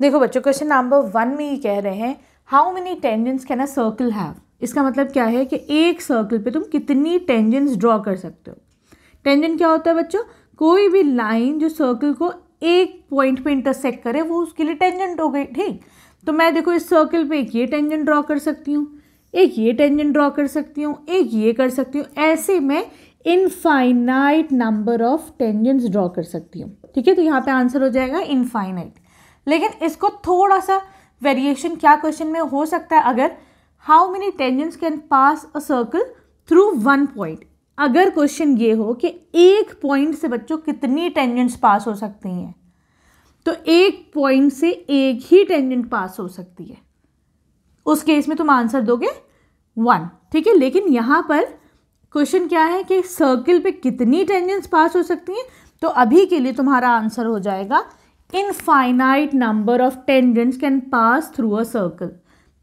देखो बच्चों question number one में ये कह रहे हैं how many tangents can a circle have इसका मतलब क्या है कि एक सर्कल पे तुम कितनी टेंजेंट्स ड्रॉ कर सकते हो टेंजेंट क्या होता है बच्चों कोई भी लाइन जो सर्कल को एक पॉइंट पे इंटरसेक्ट करे वो उसके लिए टेंजेंट हो गई ठीक तो मैं देखो इस सर्कल पे एक ये टेंजेंट ड्रॉ कर सकती हूँ एक ये टेंजेंट ड्रॉ कर सकती हूँ एक ये कर सकती हूँ ऐसे मैं infinite number of tangents draw कर सकती हूँ ठीक है तो यहाँ पे आंसर हो जाएगा इनफाइनाइट लेकिन इसको थोड़ा सा वेरिएशन क्या क्वेश्चन में हो सकता है अगर how many tangents can pass a circle through one point अगर क्वेश्चन ये हो कि एक पॉइंट से बच्चों कितनी टेंजेंट्स पास हो सकती हैं तो एक पॉइंट से एक ही टेंजेंट पास हो सकती है उस केस में तुम आंसर दोगे वन ठीक है लेकिन यहाँ पर क्वेश्चन क्या है कि सर्कल पे कितनी टेंजेंट्स पास हो सकती हैं तो अभी के लिए तुम्हारा आंसर हो जाएगा infinite number of tangents can pass through a circle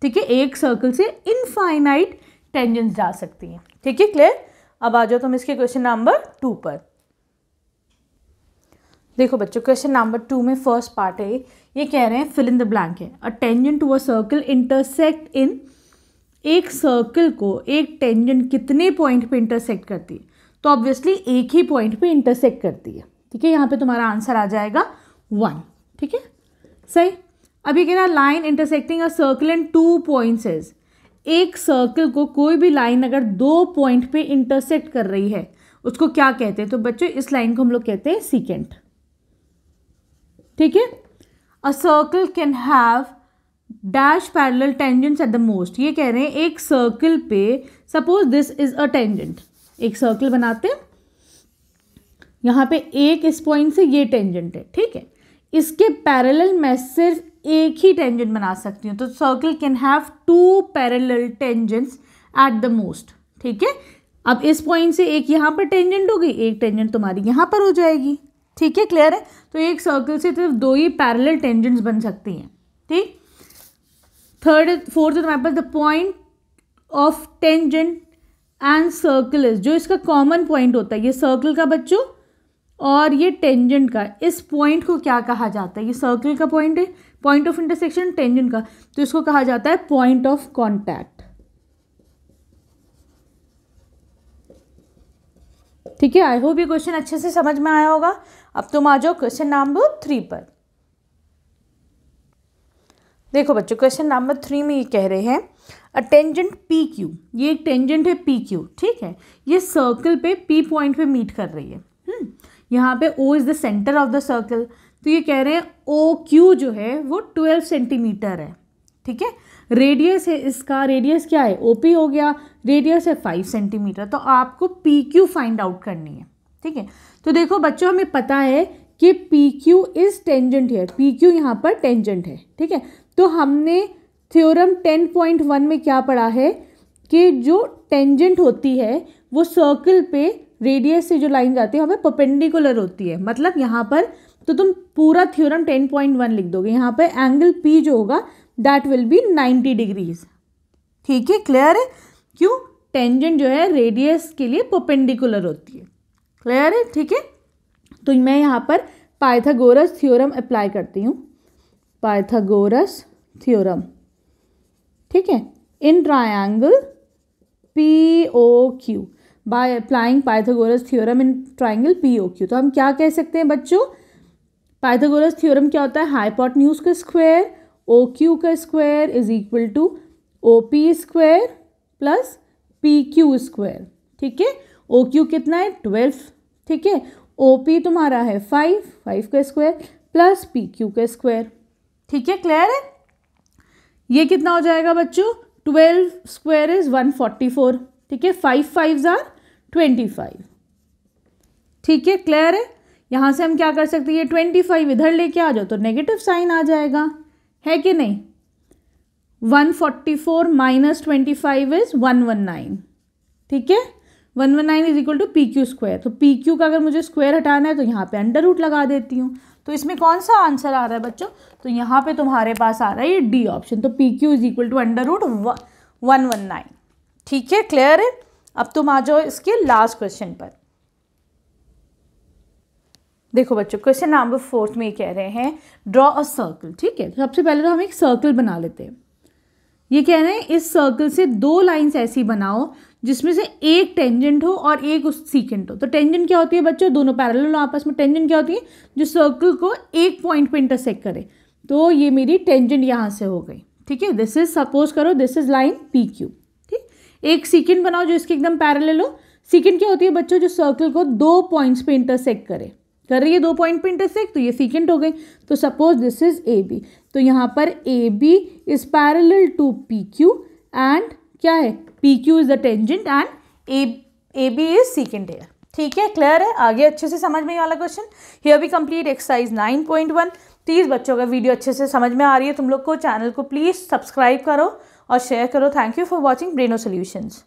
ठीक है एक सर्कल से इनफाइनाइट टेंजेंट्स जा सकती हैं ठीक है क्लियर अब आ जाओ तुम इसके क्वेश्चन नंबर टू पर देखो बच्चों क्वेश्चन नंबर टू में फर्स्ट पार्ट है ये कह रहे हैं फिल इन द ब्लैंक है a tangent to a circle intersect in एक सर्कल को एक टेंजेंट कितने पॉइंट पे इंटरसेक्ट करती है तो ऑब्वियसली एक ही पॉइंट पे इंटरसेक्ट करती है ठीक है यहाँ पे तुम्हारा आंसर आ जाएगा वन ठीक है सही अब ये कह रहा है line intersecting a circle and two points is एक सर्कल को कोई भी लाइन अगर दो पॉइंट पे इंटरसेक्ट कर रही है उसको क्या कहते हैं तो बच्चों इस लाइन को हम लोग कहते हैं सीकेंट ठीक है a circle can have dash parallel tangents at the most ये कह रहे हैं एक सर्कल पे suppose this is a tangent एक सर्कल बनाते हैं यहां पे एक इस पॉइंट से ये टेंजेंट है ठीक है इसके पैरेलल मैं सिर्फ एक ही टेंजेंट बना सकती हूँ तो circle can have two parallel tangents at the most ठीक है अब इस पॉइंट से एक यहाँ पर टेंजेंट हो गई एक टेंजेंट तुम्हारी यहाँ पर हो जाएगी ठीक है क्लियर है तो एक सर्कल से सिर्फ दो ही पैरेलल टेंजेंट्स बन सकती हैं ठीक थर्ड फोर्थ तुम्हारे पास the point of tangent and circle is जो इसका कॉमन पॉइंट होता है ये सर्कल का बच्चों और ये टेंजेंट का इस पॉइंट को क्या कहा जाता है ये सर्कल का पॉइंट है पॉइंट ऑफ इंटरसेक्शन टेंजेंट का तो इसको कहा जाता है पॉइंट ऑफ कॉन्टैक्ट ठीक है आई होप ये क्वेश्चन अच्छे से समझ में आया होगा अब तुम आ जाओ क्वेश्चन नंबर थ्री पर देखो बच्चों क्वेश्चन नंबर थ्री में ये कह रहे हैं अ टेंजेंट पी क्यू ये एक टेंजेंट है पी क्यू ठीक है ये सर्कल पे पी पॉइंट पे मीट कर रही है हुँ? हम्म। यहाँ पे O is the centre of the circle तो ये कह रहे हैं ओ क्यू जो है वो ट्वेल्व सेंटीमीटर है ठीक है रेडियस है इसका रेडियस क्या है ओ पी हो गया रेडियस है फाइव सेंटीमीटर तो आपको पी क्यू फाइंड आउट करनी है ठीक है तो देखो बच्चों हमें पता है कि पी क्यू इज़ टेंजेंट है पी क्यू यहाँ पर टेंजेंट है ठीक है तो हमने थ्योरम टेन पॉइंट वन में क्या पढ़ा है कि जो टेंजेंट होती है वो सर्कल पे रेडियस से जो लाइन जाती है वह परपेंडिकुलर होती है मतलब यहाँ पर तो तुम पूरा थ्योरम टेन पॉइंट वन लिख दोगे यहाँ पर एंगल पी जो होगा that will be ninety degrees ठीक है क्लियर है क्यों टेंजेंट जो है रेडियस के लिए पोपेंडिकुलर होती है क्लियर है ठीक है तो मैं यहाँ पर पाइथागोरस थ्योरम अप्लाई करती हूँ पाइथागोरस थ्योरम ठीक है in triangle P O Q by applying Pythagoras theorem in triangle P O Q तो हम क्या कह सकते हैं बच्चों पाइथागोरस थ्योरम क्या होता है हाइपोटन्यूज का स्क्वायर ओ क्यू का square is equal to O P square plus P Q square ठीक है ओ क्यू कितना है ट्वेल्व ठीक है ओ पी तुम्हारा है फाइव फाइव का स्क्वायर प्लस पी क्यू का स्क्वायर ठीक है क्लियर है ये कितना हो जाएगा बच्चों twelve square is one forty four ठीक है फाइव फाइव ज़ार ट्वेंटी फाइव ठीक है क्लियर है यहाँ से हम क्या कर सकते हैं ये ट्वेंटी फाइव इधर लेके आ जाओ तो नेगेटिव साइन आ जाएगा है कि नहीं one forty four minus twenty five is one one nine ठीक है one one nine is equal to P Q square तो पी क्यू का अगर मुझे स्क्वायर हटाना है तो यहाँ पे अंडर रूट लगा देती हूँ तो इसमें कौन सा आंसर आ रहा है बच्चों तो यहाँ पे तुम्हारे पास आ रहा है ये डी ऑप्शन तो P Q is equal to under root one one nine ठीक है क्लियर है अब तुम आ जाओ इसके लास्ट क्वेश्चन पर देखो बच्चों क्वेश्चन नंबर फोर्थ में कह रहे हैं ड्रॉ अ सर्कल ठीक है सबसे पहले तो हम एक सर्कल बना लेते हैं ये कह रहे हैं इस सर्कल से दो लाइंस ऐसी बनाओ जिसमें से एक टेंजेंट हो और एक उस सीकेंट हो तो टेंजेंट क्या होती है बच्चों दोनों हो आपस में टेंजेंट क्या होती है जो सर्कल को एक पॉइंट पर इंटरसेक्ट करे तो ये मेरी टेंजेंट यहाँ से हो गई ठीक है दिस इज सपोज करो this is line P Q एक सिकेंड बनाओ जो इसके एकदम पैरल हो सीकेंड क्या होती है बच्चों जो सर्कल को दो पॉइंट्स पे इंटरसेक्ट करे कर रही है दो पॉइंट पे इंटरसेक्ट तो ये सिकेंड हो गए तो suppose this is A B तो यहाँ पर A B is parallel to P Q and क्या है P Q is the tangent and A A B is secant है ठीक है क्लियर है आगे अच्छे से समझ में ये वाला question here be complete exercise nine point one please बच्चों का वीडियो अच्छे से समझ में आ रही है तुम लोग को चैनल को प्लीज़ सब्सक्राइब करो और शेयर करो thank you for watching Breno solutions